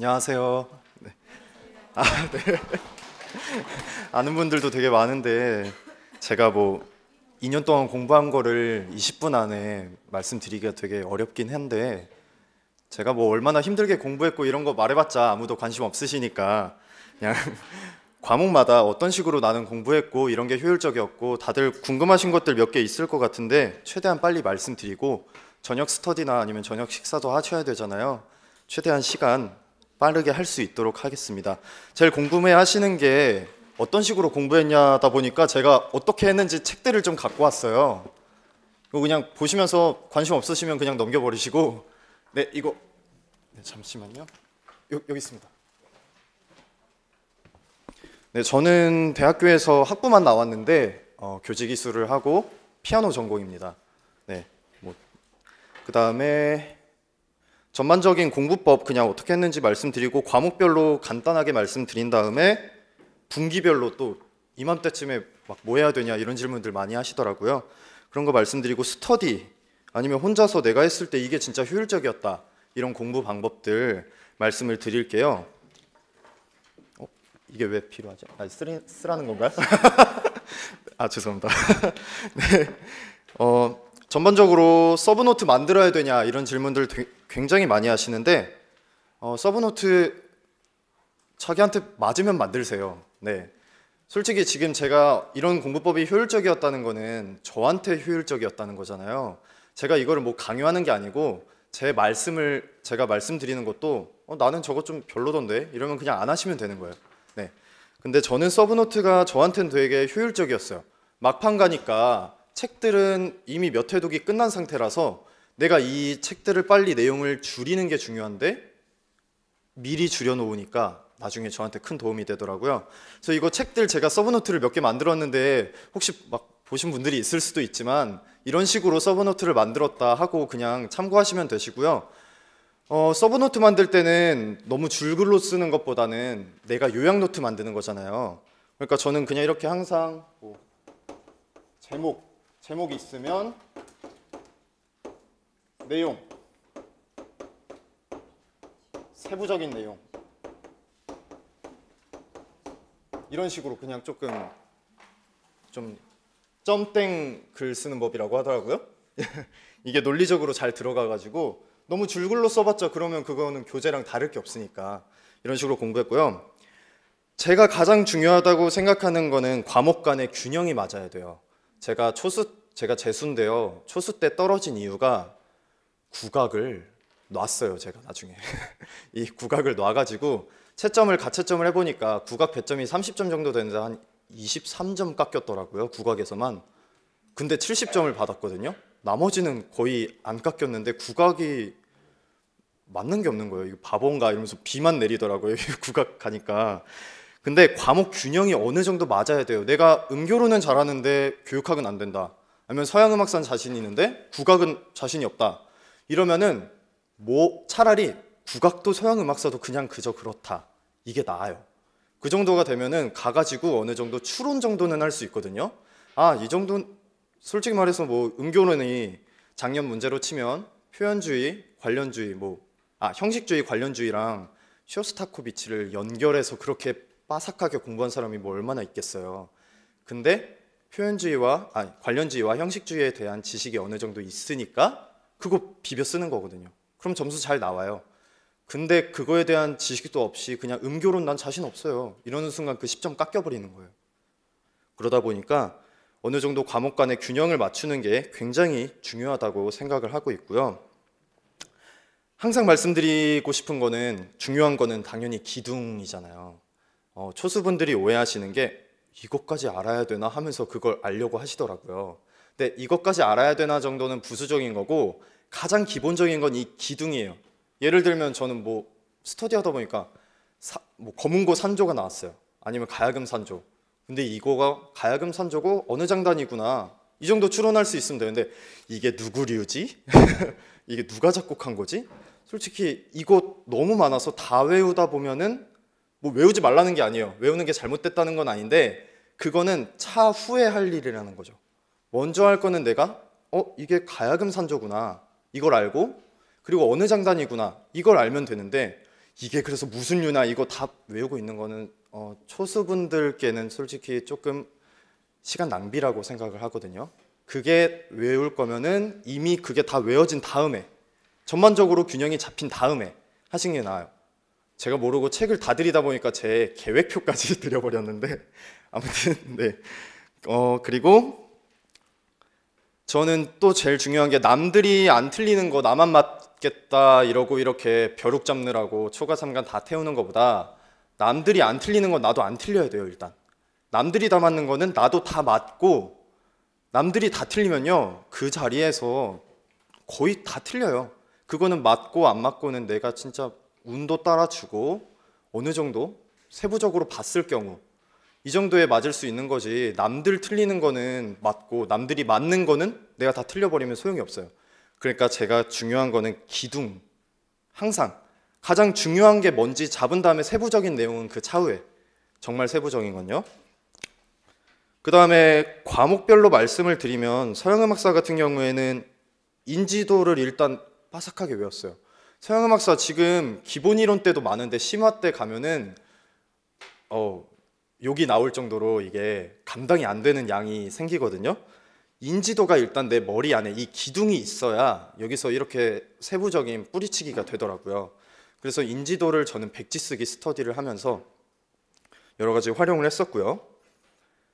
안녕하세요. 네. 아, 네. 아는 분들도 되게 많은데 제가 뭐 2년 동안 공부한 거를 20분 안에 말씀드리기가 되게 어렵긴 한데 제가 뭐 얼마나 힘들게 공부했고 이런 거 말해봤자 아무도 관심 없으시니까 그냥 과목마다 어떤 식으로 나는 공부했고 이런 게 효율적이었고 다들 궁금하신 것들 몇 개 있을 것 같은데 최대한 빨리 말씀드리고 저녁 스터디나 아니면 저녁 식사도 하셔야 되잖아요. 최대한 시간 빠르게 할 수 있도록 하겠습니다. 제일 궁금해 하시는 게 어떤 식으로 공부했냐다 보니까 제가 어떻게 했는지 책들을 좀 갖고 왔어요. 이거 그냥 보시면서 관심 없으시면 그냥 넘겨버리시고 네 이거 네, 잠시만요. 요, 여기 있습니다. 네 저는 대학교에서 학부만 나왔는데 어, 교직 이수를 하고 피아노 전공입니다. 네, 뭐 그 다음에 전반적인 공부법 그냥 어떻게 했는지 말씀드리고 과목별로 간단하게 말씀드린 다음에 분기별로 또 이맘때쯤에 막 뭐 해야 되냐 이런 질문들 많이 하시더라고요. 그런 거 말씀드리고 스터디 아니면 혼자서 내가 했을 때 이게 진짜 효율적이었다 이런 공부 방법들 말씀을 드릴게요. 어, 이게 왜 필요하죠? 아, 쓰리, 쓰라는 건가요? 아 죄송합니다. 네. 어, 전반적으로 서브노트 만들어야 되냐 이런 질문들 굉장히 많이 하시는데 어, 서브노트 자기한테 맞으면 만들세요. 네. 솔직히 지금 제가 이런 공부법이 효율적이었다는 거는 저한테 효율적이었다는 거잖아요. 제가 이거를 뭐 강요하는 게 아니고 제 말씀을 제가 말씀드리는 것도 어, 나는 저거 좀 별로던데 이러면 그냥 안 하시면 되는 거예요. 네. 근데 저는 서브노트가 저한테는 되게 효율적이었어요. 막판 가니까 책들은 이미 몇 회독이 끝난 상태라서 내가 이 책들을 빨리 내용을 줄이는 게 중요한데 미리 줄여놓으니까 나중에 저한테 큰 도움이 되더라고요. 그래서 이거 책들 제가 서브노트를 몇 개 만들었는데 혹시 막 보신 분들이 있을 수도 있지만 이런 식으로 서브노트를 만들었다 하고 그냥 참고하시면 되시고요. 어, 서브노트 만들 때는 너무 줄글로 쓰는 것보다는 내가 요약노트 만드는 거잖아요. 그러니까 저는 그냥 이렇게 항상 뭐 제목, 제목이 있으면 내용 세부적인 내용 이런 식으로 그냥 조금 좀 점 땡 글 쓰는 법이라고 하더라고요 이게 논리적으로 잘 들어가가지고 너무 줄글로 써봤죠 그러면 그거는 교재랑 다를 게 없으니까 이런 식으로 공부했고요 제가 가장 중요하다고 생각하는 거는 과목 간의 균형이 맞아야 돼요 제가 초수 제가 재수인데요 초수 때 떨어진 이유가 국악을 놨어요 제가 나중에 이 국악을 놔가지고 채점을 가채점을 해보니까 국악 배점이 30점 정도 되는데 한 23점 깎였더라고요 국악에서만 근데 70점을 받았거든요 나머지는 거의 안 깎였는데 국악이 맞는 게 없는 거예요 이거 바본가 이러면서 비만 내리더라고요 국악 가니까 근데 과목 균형이 어느 정도 맞아야 돼요 내가 음교로는 잘하는데 교육학은 안 된다 아니면 서양음악사는 자신이 있는데 국악은 자신이 없다 이러면은 뭐 차라리 국악도 서양 음악사도 그냥 그저 그렇다. 이게 나아요. 그 정도가 되면은 가가지고 어느 정도 추론 정도는 할 수 있거든요. 아, 이 정도 솔직히 말해서 뭐 음교론이 작년 문제로 치면 표현주의, 관련주의 뭐 아, 형식주의, 관련주의랑 쇼스타코비치를 연결해서 그렇게 빠삭하게 공부한 사람이 뭐 얼마나 있겠어요. 근데 표현주의와 아 관련주의와 형식주의에 대한 지식이 어느 정도 있으니까 그거 비벼 쓰는 거거든요. 그럼 점수 잘 나와요. 근데 그거에 대한 지식도 없이 그냥 음교론 난 자신 없어요. 이러는 순간 그 10점 깎여버리는 거예요. 그러다 보니까 어느 정도 과목 간의 균형을 맞추는 게 굉장히 중요하다고 생각을 하고 있고요. 항상 말씀드리고 싶은 거는 중요한 거는 당연히 기둥이잖아요. 어, 초수분들이 오해하시는 게 이것까지 알아야 되나 하면서 그걸 알려고 하시더라고요. 근데 이것까지 알아야 되나 정도는 부수적인 거고 가장 기본적인 건 이 기둥이에요. 예를 들면 저는 뭐 스터디하다 보니까 사, 뭐 검은고 산조가 나왔어요. 아니면 가야금 산조. 근데 이거가 가야금 산조고 어느 장단이구나. 이 정도 추론할 수 있으면 되는데 이게 누구류지? 이게 누가 작곡한 거지? 솔직히 이거 너무 많아서 다 외우다 보면은 뭐 외우지 말라는 게 아니에요. 외우는 게 잘못됐다는 건 아닌데 그거는 차후에 할 일이라는 거죠. 먼저 할 거는 내가 어 이게 가야금 산조구나. 이걸 알고 그리고 어느 장단이구나 이걸 알면 되는데 이게 그래서 무슨 유나 이거 다 외우고 있는 거는 어, 초수분들께는 솔직히 조금 시간 낭비라고 생각을 하거든요. 그게 외울 거면은 이미 그게 다 외워진 다음에 전반적으로 균형이 잡힌 다음에 하신 게 나아요. 제가 모르고 책을 다 들이다 보니까 제 계획표까지 들여버렸는데 아무튼 네. 어 그리고 저는 또 제일 중요한 게 남들이 안 틀리는 거 나만 맞겠다 이러고 이렇게 벼룩 잡느라고 초과 삼간 다 태우는 것보다 남들이 안 틀리는 건 나도 안 틀려야 돼요 일단 남들이 다 맞는 거는 나도 다 맞고 남들이 다 틀리면요 그 자리에서 거의 다 틀려요 그거는 맞고 안 맞고는 내가 진짜 운도 따라주고 어느 정도 세부적으로 봤을 경우 이 정도에 맞을 수 있는 거지 남들 틀리는 거는 맞고 남들이 맞는 거는 내가 다 틀려버리면 소용이 없어요. 그러니까 제가 중요한 거는 기둥. 항상 가장 중요한 게 뭔지 잡은 다음에 세부적인 내용은 그 차후에 정말 세부적인 건요. 그 다음에 과목별로 말씀을 드리면 서양음악사 같은 경우에는 인지도를 일단 빠삭하게 외웠어요. 서양음악사 지금 기본 이론 때도 많은데 심화 때 가면은 어 욕이 나올 정도로 이게 감당이 안 되는 양이 생기거든요. 인지도가 일단 내 머리 안에 이 기둥이 있어야 여기서 이렇게 세부적인 뿌리치기가 되더라고요. 그래서 인지도를 저는 백지 쓰기 스터디를 하면서 여러 가지 활용을 했었고요.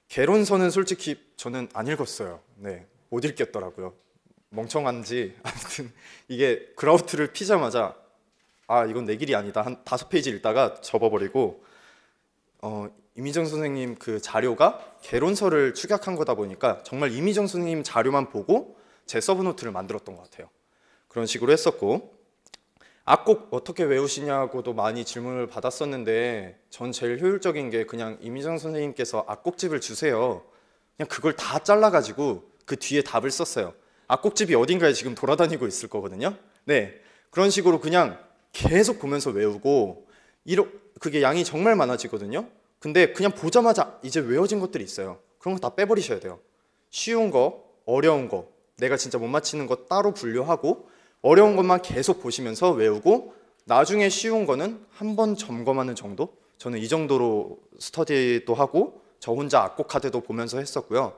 개론서는 솔직히 저는 안 읽었어요. 네, 못 읽겠더라고요. 멍청한지 아무튼 이게 그라우트를 피자마자 아 이건 내 길이 아니다 한 다섯 페이지 읽다가 접어버리고 어 이미정 선생님 그 자료가 개론서를 축약한 거다 보니까 정말 이미정 선생님 자료만 보고 제 서브노트를 만들었던 것 같아요. 그런 식으로 했었고 악곡 아, 어떻게 외우시냐고도 많이 질문을 받았었는데 전 제일 효율적인 게 그냥 이미정 선생님께서 악곡집을 아, 주세요. 그냥 그걸 다 잘라가지고 그 뒤에 답을 썼어요. 악곡집이 아, 어딘가에 지금 돌아다니고 있을 거거든요. 네. 그런 식으로 그냥 계속 보면서 외우고 이러, 그게 양이 정말 많아지거든요. 근데 그냥 보자마자 이제 외워진 것들이 있어요. 그런 거 다 빼버리셔야 돼요. 쉬운 거, 어려운 거, 내가 진짜 못 맞히는 거 따로 분류하고 어려운 것만 계속 보시면서 외우고 나중에 쉬운 거는 한 번 점검하는 정도? 저는 이 정도로 스터디도 하고 저 혼자 악보 카드도 보면서 했었고요.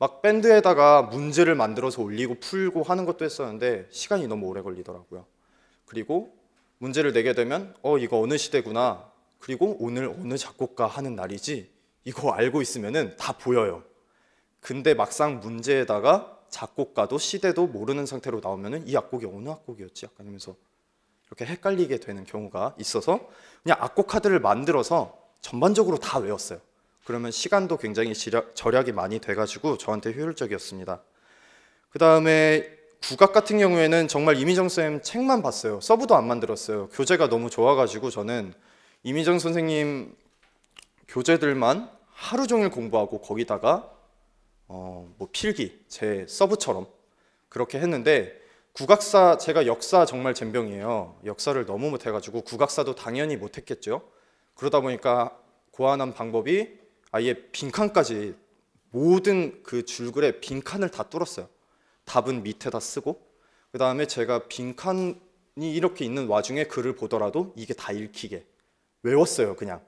막 밴드에다가 문제를 만들어서 올리고 풀고 하는 것도 했었는데 시간이 너무 오래 걸리더라고요. 그리고 문제를 내게 되면 어 이거 어느 시대구나 그리고 오늘 어느 작곡가 하는 날이지 이거 알고 있으면다 보여요. 근데 막상 문제에다가 작곡가도 시대도 모르는 상태로 나오면이 악곡이 어느 악곡이었지 약간 이러면서 이렇게 헷갈리게 되는 경우가 있어서 그냥 악곡 카드를 만들어서 전반적으로 다 외웠어요. 그러면 시간도 굉장히 절약, 절약이 많이 돼가지고 저한테 효율적이었습니다. 그 다음에 국악 같은 경우에는 정말 이미정 쌤 책만 봤어요. 서브도 안 만들었어요. 교재가 너무 좋아가지고 저는 이미정 선생님 교재들만 하루 종일 공부하고 거기다가 어, 뭐 필기, 제 서브처럼 그렇게 했는데 국악사 제가 역사 정말 젬병이에요. 역사를 너무 못해가지고 국악사도 당연히 못했겠죠. 그러다 보니까 고안한 방법이 아예 빈칸까지 모든 그 줄글에 빈칸을 다 뚫었어요. 답은 밑에다 쓰고 그 다음에 제가 빈칸이 이렇게 있는 와중에 글을 보더라도 이게 다 읽히게 외웠어요, 그냥.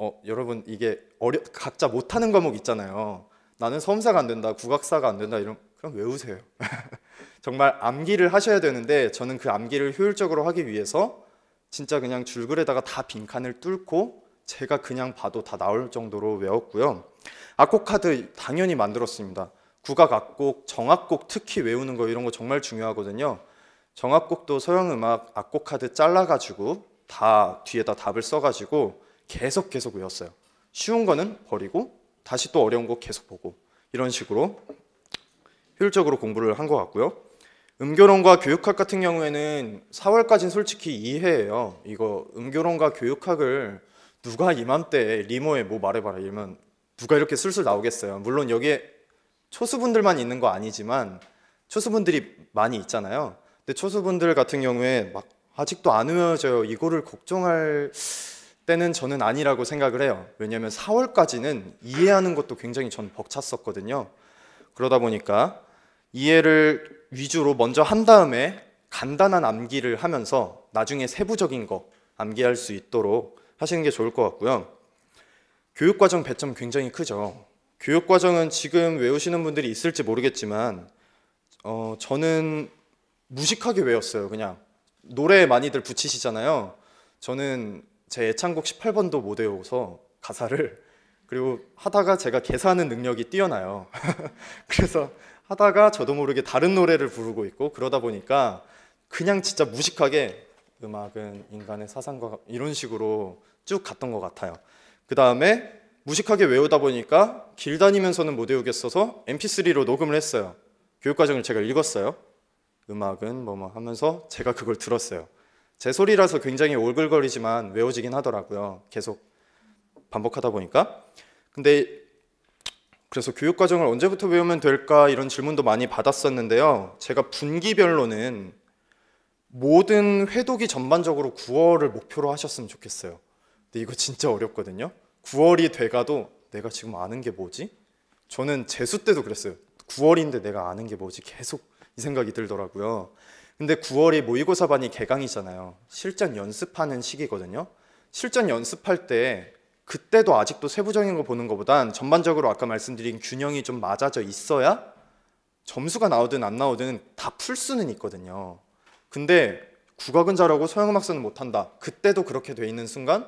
어, 여러분 이게 어려 각자 못 하는 과목 있잖아요. 나는 섬사가 안 된다, 국악사가 안 된다 이런 그냥 외우세요. 정말 암기를 하셔야 되는데 저는 그 암기를 효율적으로 하기 위해서 진짜 그냥 줄글에다가 다 빈칸을 뚫고 제가 그냥 봐도 다 나올 정도로 외웠고요. 악곡 카드 당연히 만들었습니다. 국악 악곡, 정악곡 특히 외우는 거 이런 거 정말 중요하거든요. 정악곡도 서양 음악 악곡 카드 잘라 가지고 다 뒤에다 답을 써가지고 계속 계속 외웠어요. 쉬운 거는 버리고 다시 또 어려운 거 계속 보고 이런 식으로 효율적으로 공부를 한 것 같고요. 음교론과 교육학 같은 경우에는 4월까지는 솔직히 이해해요. 이거 음교론과 교육학을 누가 이맘때 리모에 뭐 말해봐라 이러면 누가 이렇게 술술 나오겠어요. 물론 여기에 초수분들만 있는 거 아니지만 초수분들이 많이 있잖아요. 근데 초수분들 같은 경우에 막 아직도 안외워져요 이거를 걱정할 때는 저는 아니라고 생각을 해요. 왜냐하면 4월까지는 이해하는 것도 굉장히 전 벅찼었거든요. 그러다 보니까 이해를 위주로 먼저 한 다음에 간단한 암기를 하면서 나중에 세부적인 거 암기할 수 있도록 하시는 게 좋을 것 같고요. 교육과정 배점 굉장히 크죠. 교육과정은 지금 외우시는 분들이 있을지 모르겠지만, 어, 저는 무식하게 외웠어요, 그냥. 노래 에 많이들 붙이시잖아요. 저는 제 애창곡 18번도 못 외워서 가사를 그리고 하다가 제가 계산하는 능력이 뛰어나요. 그래서 하다가 저도 모르게 다른 노래를 부르고 있고 그러다 보니까 그냥 진짜 무식하게 음악은 인간의 사상과 이런 식으로 쭉 갔던 것 같아요. 그 다음에 무식하게 외우다 보니까 길 다니면서는 못 외우겠어서 MP3로 녹음을 했어요. 교육과정을 제가 읽었어요. 음악은 뭐뭐 뭐 하면서 제가 그걸 들었어요. 제 소리라서 굉장히 올글거리지만 외워지긴 하더라고요. 계속 반복하다 보니까. 근데 그래서 교육 과정을 언제부터 배우면 될까 이런 질문도 많이 받았었는데요. 제가 분기별로는 모든 회독이 전반적으로 9월을 목표로 하셨으면 좋겠어요. 근데 이거 진짜 어렵거든요. 9월이 돼가도 내가 지금 아는 게 뭐지? 저는 재수 때도 그랬어요. 9월인데 내가 아는 게 뭐지? 계속 이 생각이 들더라고요. 근데 9월이 모의고사반이 개강이잖아요. 실전 연습하는 시기거든요. 실전 연습할 때 그때도 아직도 세부적인 거 보는 것보단 전반적으로 아까 말씀드린 균형이 좀 맞아져 있어야 점수가 나오든 안 나오든 다 풀 수는 있거든요. 근데 국악은 잘하고 서양음악사는 못한다. 그때도 그렇게 돼 있는 순간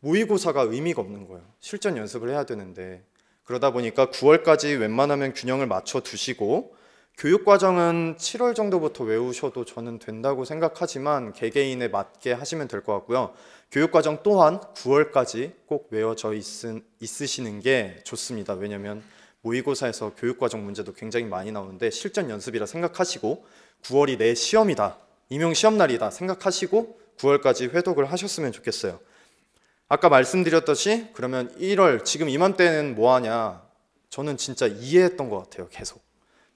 모의고사가 의미가 없는 거예요. 실전 연습을 해야 되는데 그러다 보니까 9월까지 웬만하면 균형을 맞춰 두시고 교육과정은 7월 정도부터 외우셔도 저는 된다고 생각하지만 개개인에 맞게 하시면 될 것 같고요. 교육과정 또한 9월까지 꼭 외워져 있으시는게 좋습니다. 왜냐하면 모의고사에서 교육과정 문제도 굉장히 많이 나오는데 실전 연습이라 생각하시고 9월이 내 시험이다, 임용 시험날이다 생각하시고 9월까지 회독을 하셨으면 좋겠어요. 아까 말씀드렸듯이 그러면 1월 지금 이맘때는 뭐하냐 저는 진짜 이해했던 것 같아요 계속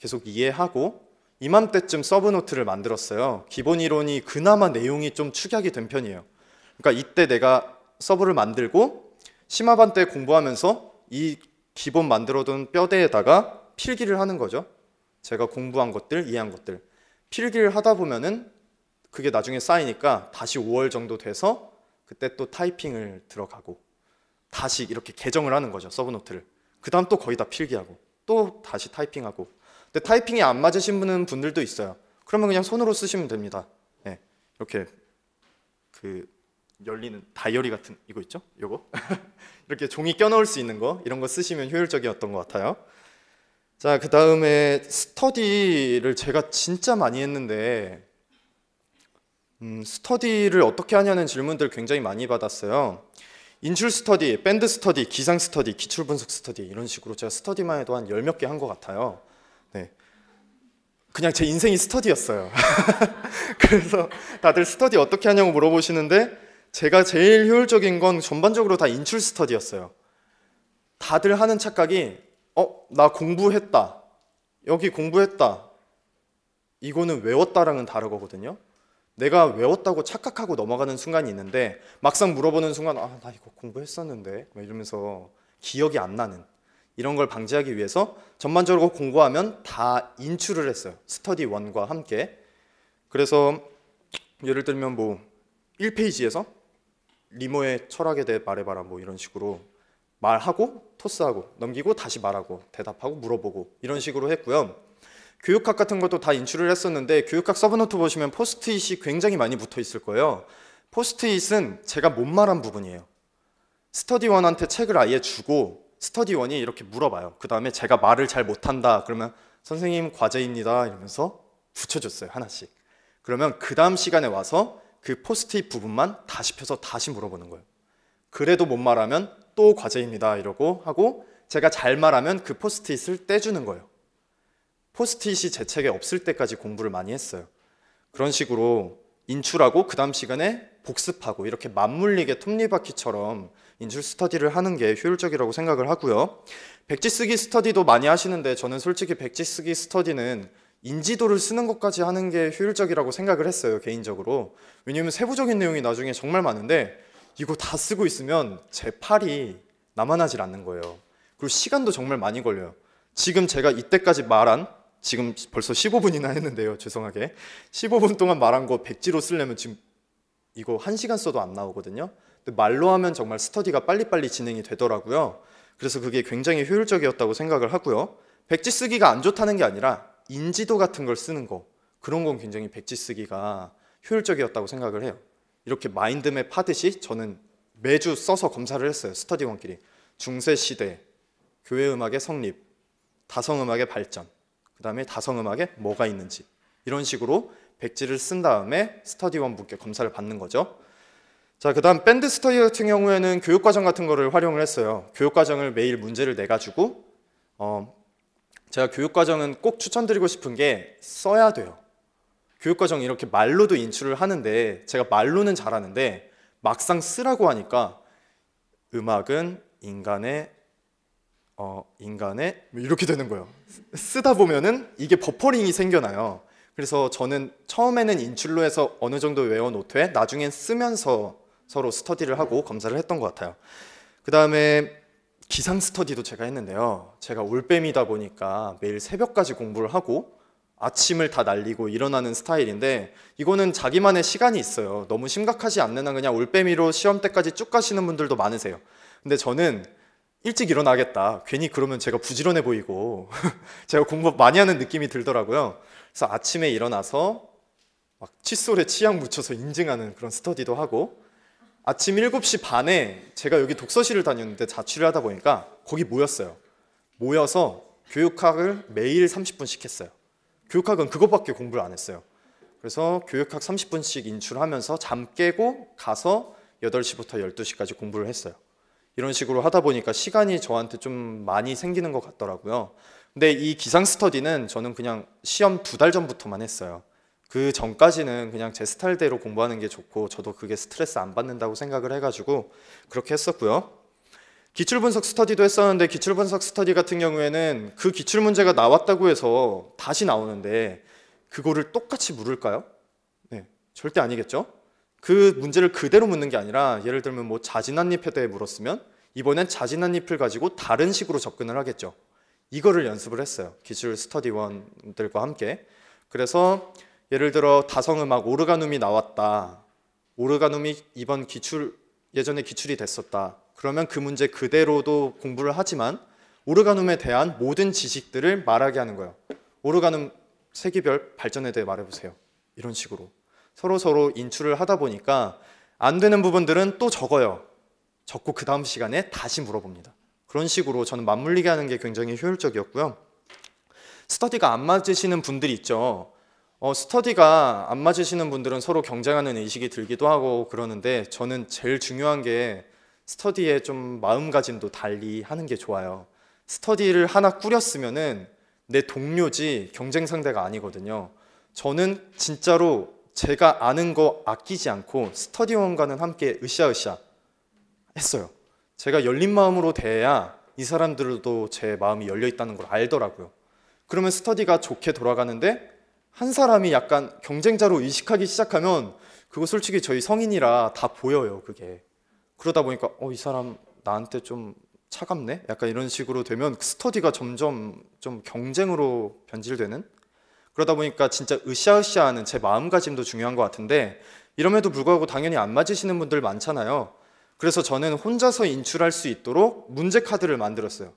계속 이해하고 이맘때쯤 서브노트를 만들었어요. 기본 이론이 그나마 내용이 좀 축약이 된 편이에요. 그러니까 이때 내가 서브를 만들고 심화반 때 공부하면서 이 기본 만들어둔 뼈대에다가 필기를 하는 거죠. 제가 공부한 것들, 이해한 것들. 필기를 하다 보면은 그게 나중에 쌓이니까 다시 5월 정도 돼서 그때 또 타이핑을 들어가고 다시 이렇게 개정을 하는 거죠. 서브노트를. 그 다음 또 거의 다 필기하고 또 다시 타이핑하고 근데 타이핑이 안 맞으신 분은 분들도 있어요. 그러면 그냥 손으로 쓰시면 됩니다. 네, 이렇게 그 열리는 다이어리 같은 이거 있죠? 이거 이렇게 종이 껴넣을 수 있는 거 이런 거 쓰시면 효율적이었던 것 같아요. 자, 그 다음에 스터디를 제가 진짜 많이 했는데 음, 스터디를 어떻게 하냐는 질문들 굉장히 많이 받았어요. 인출 스터디, 밴드 스터디, 기상 스터디, 기출 분석 스터디 이런 식으로 제가 스터디만 해도 한 열 몇 개 한 것 같아요. 네. 그냥 제 인생이 스터디였어요. 그래서 다들 스터디 어떻게 하냐고 물어보시는데 제가 제일 효율적인 건 전반적으로 다 인출 스터디였어요. 다들 하는 착각이 어, 나 공부했다. 여기 공부했다. 이거는 외웠다랑은 다르거든요. 내가 외웠다고 착각하고 넘어가는 순간이 있는데 막상 물어보는 순간 아, 나 이거 공부했었는데 이러면서 기억이 안 나는 이런 걸 방지하기 위해서 전반적으로 공부하면다 인출을 했어요. 스터디 원과 함께. 그래서 예를 들면 뭐 1페이지에서 리모의 철학에 대해 말해봐라 뭐 이런 식으로 말하고 토스하고 넘기고 다시 말하고 대답하고 물어보고 이런 식으로 했고요. 교육학 같은 것도 다 인출을 했었는데 교육학 서브노트 보시면 포스트잇이 굉장히 많이 붙어 있을 거예요. 포스트잇은 제가 못 말한 부분이에요. 스터디원한테 책을 아예 주고 스터디원이 이렇게 물어봐요. 그 다음에 제가 말을 잘 못한다 그러면 선생님 과제입니다 이러면서 붙여줬어요 하나씩. 그러면 그 다음 시간에 와서 그 포스트잇 부분만 다시 펴서 다시 물어보는 거예요. 그래도 못 말하면 또 과제입니다 이러고 하고 제가 잘 말하면 그 포스트잇을 떼주는 거예요. 포스트잇이 제 책에 없을 때까지 공부를 많이 했어요. 그런 식으로 인출하고 그 다음 시간에 복습하고 이렇게 맞물리게 톱니바퀴처럼 인술 스터디를 하는 게 효율적이라고 생각을 하고요. 백지 쓰기 스터디도 많이 하시는데 저는 솔직히 백지 쓰기 스터디는 인지도를 쓰는 것까지 하는 게 효율적이라고 생각을 했어요, 개인적으로. 왜냐면 세부적인 내용이 나중에 정말 많은데 이거 다 쓰고 있으면 제 팔이 남아나질 않는 거예요. 그리고 시간도 정말 많이 걸려요. 지금 제가 이때까지 말한 지금 벌써 15분이나 했는데요. 죄송하게. 15분 동안 말한 거 백지로 쓰려면 지금 이거 1시간 써도 안 나오거든요. 말로 하면 정말 스터디가 빨리빨리 진행이 되더라고요. 그래서 그게 굉장히 효율적이었다고 생각을 하고요. 백지 쓰기가 안 좋다는 게 아니라 인지도 같은 걸 쓰는 거 그런 건 굉장히 백지 쓰기가 효율적이었다고 생각을 해요. 이렇게 마인드맵 하듯이 저는 매주 써서 검사를 했어요. 스터디원끼리 중세 시대 교회 음악의 성립, 다성 음악의 발전, 그 다음에 다성 음악에 뭐가 있는지 이런 식으로 백지를 쓴 다음에 스터디원 분께 검사를 받는 거죠. 자, 그다음 밴드 스터디 같은 경우에는 교육 과정 같은 거를 활용을 했어요. 교육 과정을 매일 문제를 내 가지고 어 제가 교육 과정은 꼭 추천드리고 싶은 게 써야 돼요. 교육 과정 이렇게 말로도 인출을 하는데 제가 말로는 잘하는데 막상 쓰라고 하니까 음악은 인간의 어 인간의 뭐 이렇게 되는 거예요. 쓰다 보면은 이게 버퍼링이 생겨나요. 그래서 저는 처음에는 인출로 해서 어느 정도 외워놓되 나중엔 쓰면서 서로 스터디를 하고 검사를 했던 것 같아요. 그 다음에 기상 스터디도 제가 했는데요. 제가 올빼미다 보니까 매일 새벽까지 공부를 하고 아침을 다 날리고 일어나는 스타일인데 이거는 자기만의 시간이 있어요. 너무 심각하지 않는 한 그냥 올빼미로 시험 때까지 쭉 가시는 분들도 많으세요. 근데 저는 일찍 일어나겠다. 괜히 그러면 제가 부지런해 보이고 제가 공부 많이 하는 느낌이 들더라고요. 그래서 아침에 일어나서 막 칫솔에 치약 묻혀서 인증하는 그런 스터디도 하고 아침 7시 반에 제가 여기 독서실을 다녔는데 자취를 하다 보니까 거기 모였어요. 모여서 교육학을 매일 30분씩 했어요. 교육학은 그것밖에 공부를 안 했어요. 그래서 교육학 30분씩 인출하면서 잠 깨고 가서 8시부터 12시까지 공부를 했어요. 이런 식으로 하다 보니까 시간이 저한테 좀 많이 생기는 것 같더라고요. 근데 이 기상 스터디는 저는 그냥 시험 두 달 전부터만 했어요. 그 전까지는 그냥 제 스타일대로 공부하는 게 좋고 저도 그게 스트레스 안 받는다고 생각을 해가지고 그렇게 했었고요. 기출분석 스터디도 했었는데 기출분석 스터디 같은 경우에는 그 기출문제가 나왔다고 해서 다시 나오는데 그거를 똑같이 물을까요? 네, 절대 아니겠죠? 그 문제를 그대로 묻는 게 아니라 예를 들면 뭐 자진한 잎에 대해 물었으면 이번엔 자진한 잎을 가지고 다른 식으로 접근을 하겠죠. 이거를 연습을 했어요. 기출 스터디원들과 함께. 그래서 예를 들어 다성음악 오르간음이 나왔다. 오르간음이 이번 기출 예전에 기출이 됐었다. 그러면 그 문제 그대로도 공부를 하지만 오르간음에 대한 모든 지식들을 말하게 하는 거예요. 오르간음 세기별 발전에 대해 말해보세요. 이런 식으로 서로 서로 인출을 하다 보니까 안 되는 부분들은 또 적어요. 적고 그 다음 시간에 다시 물어봅니다. 그런 식으로 저는 맞물리게 하는 게 굉장히 효율적이었고요. 스터디가 안 맞으시는 분들이 있죠. 어, 스터디가 안 맞으시는 분들은 서로 경쟁하는 의식이 들기도 하고 그러는데 저는 제일 중요한 게 스터디에 좀 마음가짐도 달리 하는 게 좋아요. 스터디를 하나 꾸렸으면은 내 동료지 경쟁 상대가 아니거든요. 저는 진짜로 제가 아는 거 아끼지 않고 스터디원과는 함께 으쌰으쌰 했어요. 제가 열린 마음으로 대해야 이 사람들도 제 마음이 열려 있다는 걸 알더라고요. 그러면 스터디가 좋게 돌아가는데 한 사람이 약간 경쟁자로 의식하기 시작하면 그거 솔직히 저희 성인이라 다 보여요 그게 그러다 보니까 어 이 사람 나한테 좀 차갑네 약간 이런 식으로 되면 그 스터디가 점점 좀 경쟁으로 변질되는 그러다 보니까 진짜 으쌰으쌰하는 제 마음가짐도 중요한 것 같은데 이럼에도 불구하고 당연히 안 맞으시는 분들 많잖아요 그래서 저는 혼자서 인출할 수 있도록 문제 카드를 만들었어요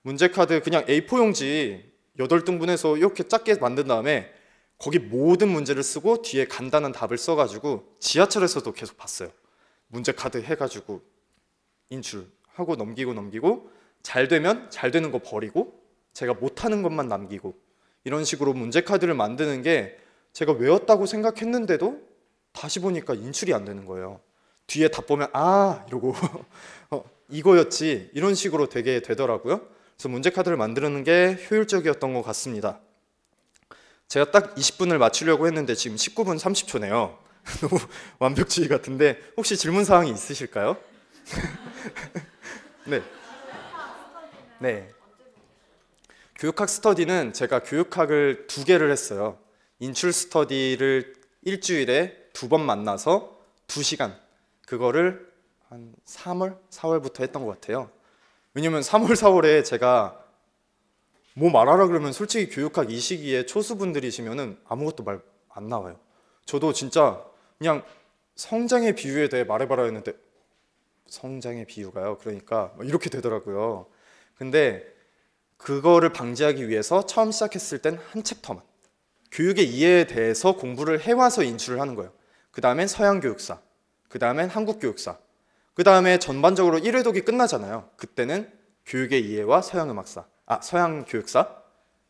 문제 카드 그냥 A4 용지 8등분해서 이렇게 작게 만든 다음에 거기 모든 문제를 쓰고 뒤에 간단한 답을 써가지고 지하철에서도 계속 봤어요. 문제 카드 해가지고 인출하고 넘기고 넘기고 잘 되면 잘 되는 거 버리고 제가 못하는 것만 남기고 이런 식으로 문제 카드를 만드는 게 제가 외웠다고 생각했는데도 다시 보니까 인출이 안 되는 거예요. 뒤에 답 보면 아 이러고 어, 이거였지 이런 식으로 되게 되더라고요. 그래서 문제 카드를 만드는 게 효율적이었던 것 같습니다. 제가 딱 20분을 맞추려고 했는데 지금 19분 30초네요. 너무 완벽주의 같은데 혹시 질문 사항이 있으실까요? 네. 네. 교육학 스터디는 제가 교육학을 두 개를 했어요. 인출 스터디를 일주일에 두 번 만나서 두 시간 그거를 한 3월, 4월부터 했던 것 같아요. 왜냐면 3월, 4월에 제가 뭐 말하라 그러면 솔직히 교육학 이 시기에 초수분들이시면은 아무것도 말 안 나와요. 저도 진짜 그냥 성장의 비유에 대해 말해봐라 했는데 성장의 비유가요. 그러니까 뭐 이렇게 되더라고요. 근데 그거를 방지하기 위해서 처음 시작했을 땐 한 챕터만 교육의 이해에 대해서 공부를 해와서 인출을 하는 거예요. 그다음에 서양 교육사, 그다음에 한국 교육사, 그 다음에 전반적으로 1회독이 끝나잖아요. 그때는 교육의 이해와 서양 음악사, 아 서양 교육사,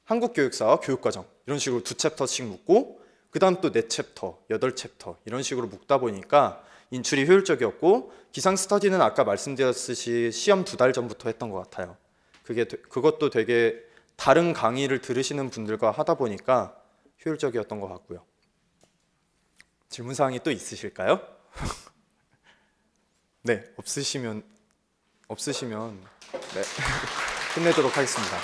한국 교육사 교육과정 이런 식으로 두 챕터씩 묶고 그 다음 또 네 챕터, 여덟 챕터 이런 식으로 묶다 보니까 인출이 효율적이었고 기상 스터디는 아까 말씀드렸듯이 시험 두 달 전부터 했던 것 같아요. 그게 그것도 되게 다른 강의를 들으시는 분들과 하다 보니까 효율적이었던 것 같고요. 질문 사항이 또 있으실까요? 네, 없으시면 없으시면 네. 끝내도록 하겠습니다.